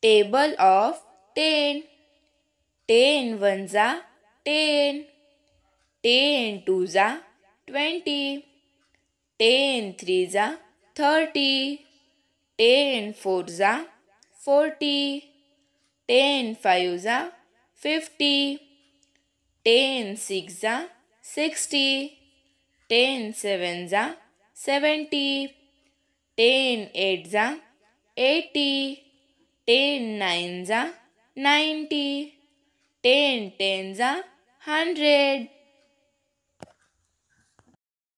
Table of 10. 10 ones are 10. 10 twos are 20. 10 threes are 30. 10 fours are 40. 10 fives are 50. 10 sixes are 60. 10 sevens are 70. 10 eights are 80. Ten nines are ninety. Ten tens are hundred.